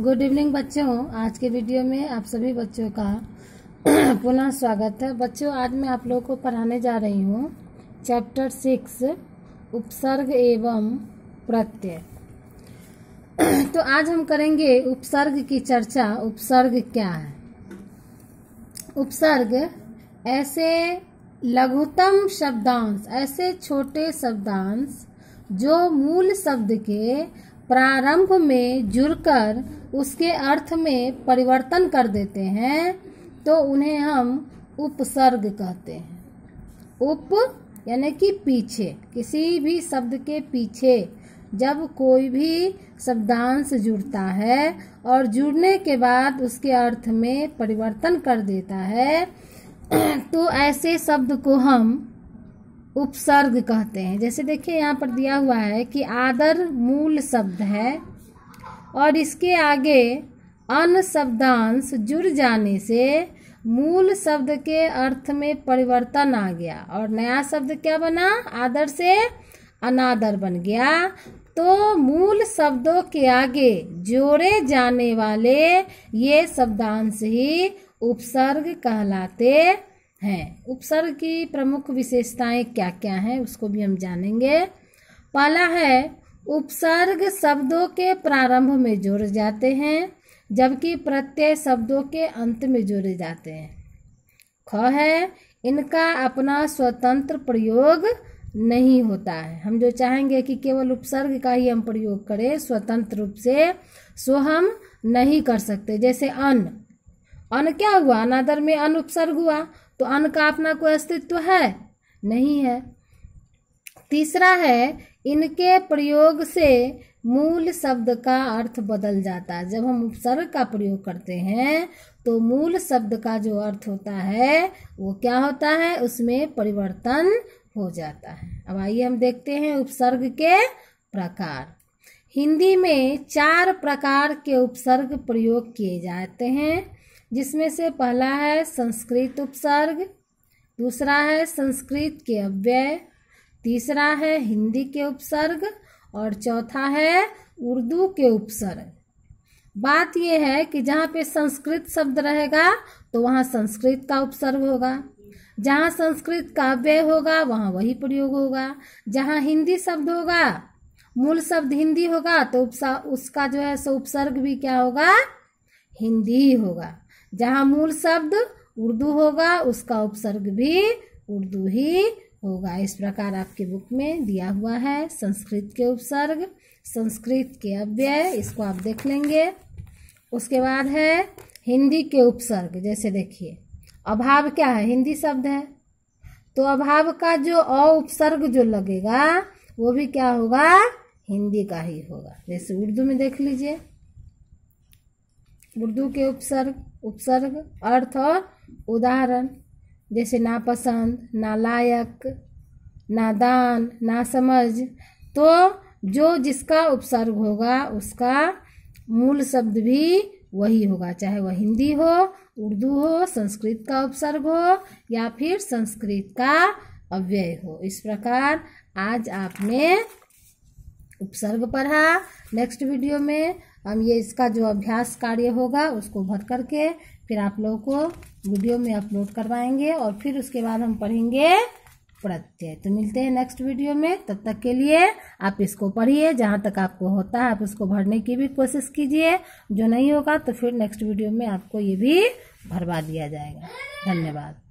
good evening बच्चों आज के वीडियो में आप सभी बच्चों का पुनः स्वागत है बच्चों आज मैं आप लोगों को पढ़ाने जा रही हूँ चैप्टर सिक्स उपसर्ग एवं प्रत्यय तो आज हम करेंगे उपसर्ग की चर्चा उपसर्ग क्या है उपसर्ग ऐसे लघुतम शब्दांश ऐसे छोटे शब्दांश जो मूल शब्द के प्रारंभ में जुड़कर उसके अर्थ में परिवर्तन कर देते हैं तो उन्हें हम उपसर्ग कहते हैं उप यानी कि पीछे किसी भी शब्द के पीछे जब कोई भी शब्दांश जुड़ता है और जुड़ने के बाद उसके अर्थ में परिवर्तन कर देता है तो ऐसे शब्द को हम उपसर्ग कहते हैं जैसे देखिए यहाँ पर दिया हुआ है कि आदर मूल शब्द है और इसके आगे अन शब्दांश जुड़ जाने से मूल शब्द के अर्थ में परिवर्तन आ गया और नया शब्द क्या बना आदर से अनादर बन गया तो मूल शब्दों के आगे जोड़े जाने वाले ये शब्दांश ही उपसर्ग कहलाते हैं उपसर्ग की प्रमुख विशेषताएं क्या क्या हैं उसको भी हम जानेंगे पहला है उपसर्ग शब्दों के प्रारंभ में जोड़े जाते हैं जबकि प्रत्यय शब्दों के अंत में जोड़े जाते हैं ख है इनका अपना स्वतंत्र प्रयोग नहीं होता है हम जो चाहेंगे कि केवल उपसर्ग का ही हम प्रयोग करें स्वतंत्र रूप से सो हम नहीं कर सकते जैसे अन अन क्या हुआ अनादर में अन उपसर्ग हुआ तो अन्न का अपना कोई अस्तित्व है नहीं है तीसरा है इनके प्रयोग से मूल शब्द का अर्थ बदल जाता है जब हम उपसर्ग का प्रयोग करते हैं तो मूल शब्द का जो अर्थ होता है वो क्या होता है उसमें परिवर्तन हो जाता है अब आइए हम देखते हैं उपसर्ग के प्रकार हिंदी में चार प्रकार के उपसर्ग प्रयोग किए जाते हैं जिसमें से पहला है संस्कृत उपसर्ग दूसरा है संस्कृत के अव्यय तीसरा है हिंदी के उपसर्ग और चौथा है उर्दू के उपसर्ग बात यह है कि जहाँ पे संस्कृत शब्द रहेगा तो वहाँ संस्कृत का उपसर्ग होगा जहाँ संस्कृत का अव्यय होगा वहाँ वही प्रयोग होगा जहाँ हिंदी शब्द होगा मूल शब्द हिंदी होगा तो उपसा उसका जो है सो उपसर्ग भी क्या होगा हिंदी ही होगा जहाँ मूल शब्द उर्दू होगा उसका उपसर्ग भी उर्दू ही होगा इस प्रकार आपके बुक में दिया हुआ है संस्कृत के उपसर्ग संस्कृत के अव्यय इसको आप देख लेंगे उसके बाद है हिंदी के उपसर्ग जैसे देखिए अभाव क्या है हिंदी शब्द है तो अभाव का जो अ उपसर्ग जो लगेगा वो भी क्या होगा हिंदी का ही होगा जैसे उर्दू में देख लीजिए उर्दू के उपसर्ग उपसर्ग अर्थ और उदाहरण जैसे नापसंद नालायक नादान समझ तो जो जिसका उपसर्ग होगा उसका मूल शब्द भी वही होगा चाहे वह हिंदी हो उर्दू हो संस्कृत का उपसर्ग हो या फिर संस्कृत का अव्यय हो इस प्रकार आज आपने उपसर्ग पढ़ा नेक्स्ट वीडियो में हम ये इसका जो अभ्यास कार्य होगा उसको भर करके फिर आप लोगों को वीडियो में अपलोड करवाएंगे और फिर उसके बाद हम पढ़ेंगे प्रत्यय तो मिलते हैं नेक्स्ट वीडियो में तब तक के लिए आप इसको पढ़िए जहाँ तक आपको होता है आप इसको भरने की भी कोशिश कीजिए जो नहीं होगा तो फिर नेक्स्ट वीडियो में आपको ये भी भरवा दिया जाएगा धन्यवाद